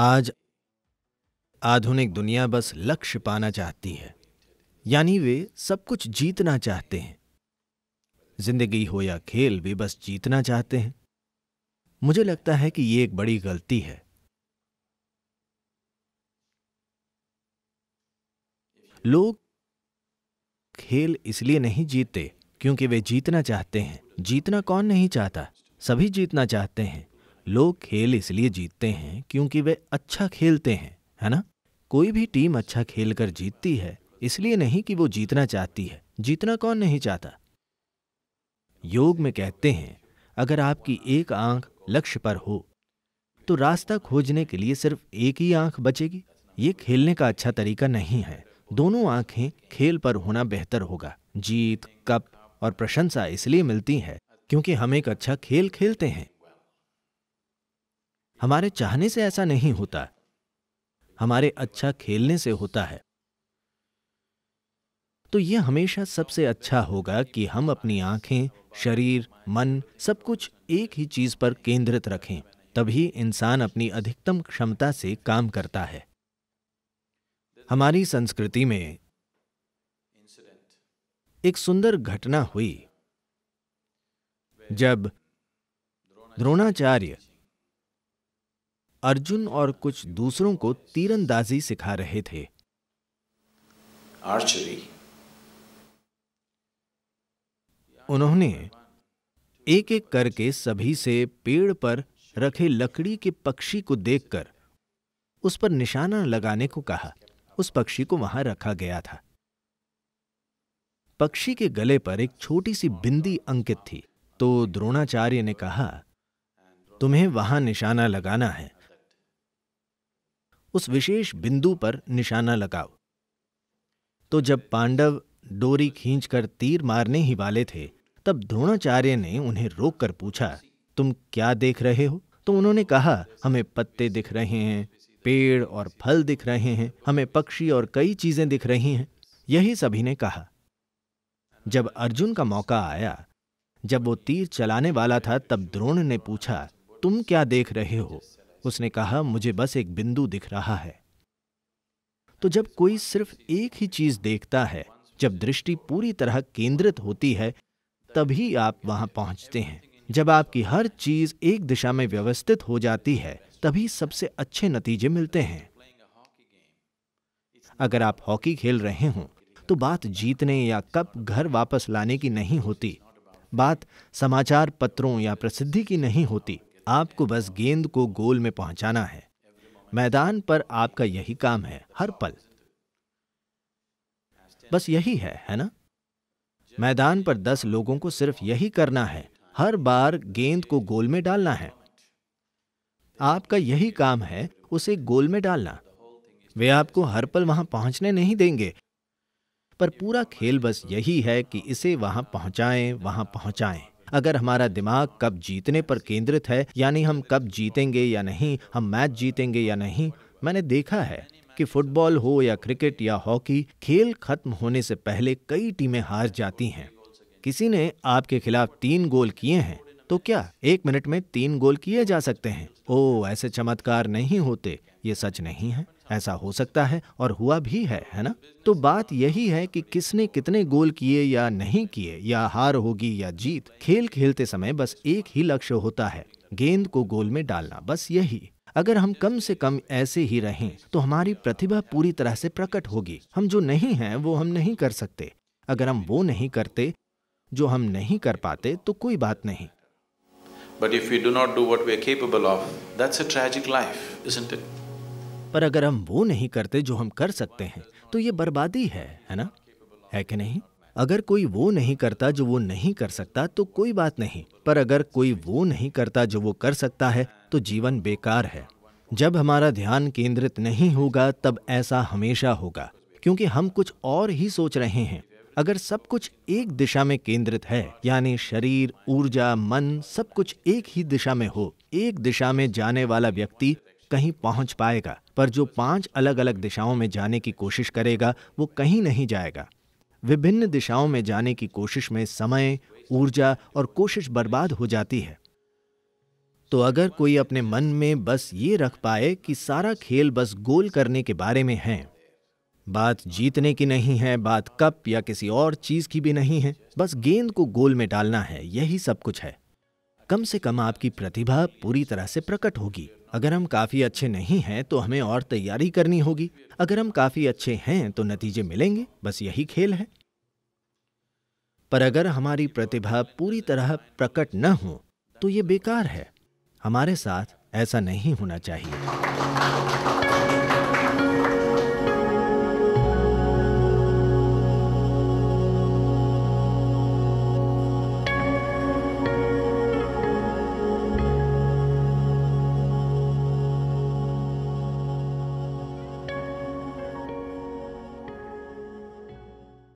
आज आधुनिक दुनिया बस लक्ष्य पाना चाहती है यानी वे सब कुछ जीतना चाहते हैं जिंदगी हो या खेल वे बस जीतना चाहते हैं मुझे लगता है कि ये एक बड़ी गलती है लोग खेल इसलिए नहीं जीतते क्योंकि वे जीतना चाहते हैं जीतना कौन नहीं चाहता सभी जीतना चाहते हैं लोग खेल इसलिए जीतते हैं क्योंकि वे अच्छा खेलते हैं है ना कोई भी टीम अच्छा खेल कर जीतती है इसलिए नहीं कि वो जीतना चाहती है जीतना कौन नहीं चाहता योग में कहते हैं अगर आपकी एक आंख लक्ष्य पर हो तो रास्ता खोजने के लिए सिर्फ एक ही आंख बचेगी ये खेलने का अच्छा तरीका नहीं है दोनों आंखें खेल पर होना बेहतर होगा जीत कप और प्रशंसा इसलिए मिलती है क्योंकि हम एक अच्छा खेल खेलते हैं हमारे चाहने से ऐसा नहीं होता हमारे अच्छा खेलने से होता है तो यह हमेशा सबसे अच्छा होगा कि हम अपनी आंखें शरीर मन सब कुछ एक ही चीज पर केंद्रित रखें तभी इंसान अपनी अधिकतम क्षमता से काम करता है हमारी संस्कृति में एक सुंदर घटना हुई जब द्रोणाचार्य अर्जुन और कुछ दूसरों को तीरंदाजी सिखा रहे थे आर्चरी उन्होंने एक एक करके सभी से पेड़ पर रखे लकड़ी के पक्षी को देखकर उस पर निशाना लगाने को कहा उस पक्षी को वहां रखा गया था पक्षी के गले पर एक छोटी सी बिंदी अंकित थी तो द्रोणाचार्य ने कहा तुम्हें वहां निशाना लगाना है उस विशेष बिंदु पर निशाना लगाओ तो जब पांडव डोरी खींचकर तीर मारने ही वाले थे तब द्रोणाचार्य ने उन्हें रोककर पूछा तुम क्या देख रहे हो तो उन्होंने कहा हमें पत्ते दिख रहे हैं पेड़ और फल दिख रहे हैं हमें पक्षी और कई चीजें दिख रही हैं यही सभी ने कहा जब अर्जुन का मौका आया जब वो तीर चलाने वाला था तब द्रोण ने पूछा तुम क्या देख रहे हो उसने कहा मुझे बस एक बिंदु दिख रहा है तो जब कोई सिर्फ एक ही चीज देखता है जब दृष्टि पूरी तरह केंद्रित होती है तभी आप वहां पहुंचते हैं जब आपकी हर चीज एक दिशा में व्यवस्थित हो जाती है तभी सबसे अच्छे नतीजे मिलते हैं अगर आप हॉकी खेल रहे हो तो बात जीतने या कप घर वापस लाने की नहीं होती बात समाचार पत्रों या प्रसिद्धि की नहीं होती आपको बस गेंद को गोल में पहुंचाना है मैदान पर आपका यही काम है हर पल बस यही है है ना मैदान पर दस लोगों को सिर्फ यही करना है हर बार गेंद को गोल में डालना है आपका यही काम है उसे गोल में डालना वे आपको हर पल वहां पहुंचने नहीं देंगे पर पूरा खेल बस यही है कि इसे वहां पहुंचाएं वहां पहुंचाएं अगर हमारा दिमाग कब जीतने पर केंद्रित है यानी हम कब जीतेंगे या नहीं हम मैच जीतेंगे या नहीं मैंने देखा है कि फुटबॉल हो या क्रिकेट या हॉकी खेल खत्म होने से पहले कई टीमें हार जाती हैं किसी ने आपके खिलाफ तीन गोल किए हैं तो क्या एक मिनट में तीन गोल किए जा सकते हैं ओ ऐसे चमत्कार नहीं होते ये सच नहीं है ऐसा हो सकता है और हुआ भी है है ना तो बात यही है कि किसने कितने गोल किए या नहीं किए या हार होगी या जीत खेल खेलते समय बस एक ही लक्ष्य होता है गेंद को गोल में डालना बस यही अगर हम कम से कम ऐसे ही रहें तो हमारी प्रतिभा पूरी तरह से प्रकट होगी हम जो नहीं हैं वो हम नहीं कर सकते अगर हम वो नहीं करते जो हम नहीं कर पाते तो कोई बात नहीं but if you do not do what we are capable of, that's a tragic life, isn't पर अगर हम वो नहीं करते जो हम कर सकते हैं तो ये बर्बादी है है ना है कि नहीं अगर कोई वो नहीं करता जो वो नहीं कर सकता तो कोई बात नहीं पर अगर कोई वो नहीं करता जो वो कर सकता है तो जीवन बेकार है जब हमारा ध्यान केंद्रित नहीं होगा तब ऐसा हमेशा होगा क्योंकि हम कुछ और ही सोच रहे हैं अगर सब कुछ एक दिशा में केंद्रित है यानी शरीर ऊर्जा मन सब कुछ एक ही दिशा में हो एक दिशा में जाने वाला व्यक्ति कहीं पहुंच पाएगा पर जो पांच अलग अलग दिशाओं में जाने की कोशिश करेगा वो कहीं नहीं जाएगा विभिन्न दिशाओं में जाने की कोशिश में समय ऊर्जा और कोशिश बर्बाद हो जाती है तो अगर कोई अपने मन में बस ये रख पाए कि सारा खेल बस गोल करने के बारे में है बात जीतने की नहीं है बात कप या किसी और चीज की भी नहीं है बस गेंद को गोल में डालना है यही सब कुछ है कम से कम आपकी प्रतिभा पूरी तरह से प्रकट होगी अगर हम काफ़ी अच्छे नहीं हैं तो हमें और तैयारी करनी होगी अगर हम काफ़ी अच्छे हैं तो नतीजे मिलेंगे बस यही खेल है पर अगर हमारी प्रतिभा पूरी तरह प्रकट न हो तो ये बेकार है हमारे साथ ऐसा नहीं होना चाहिए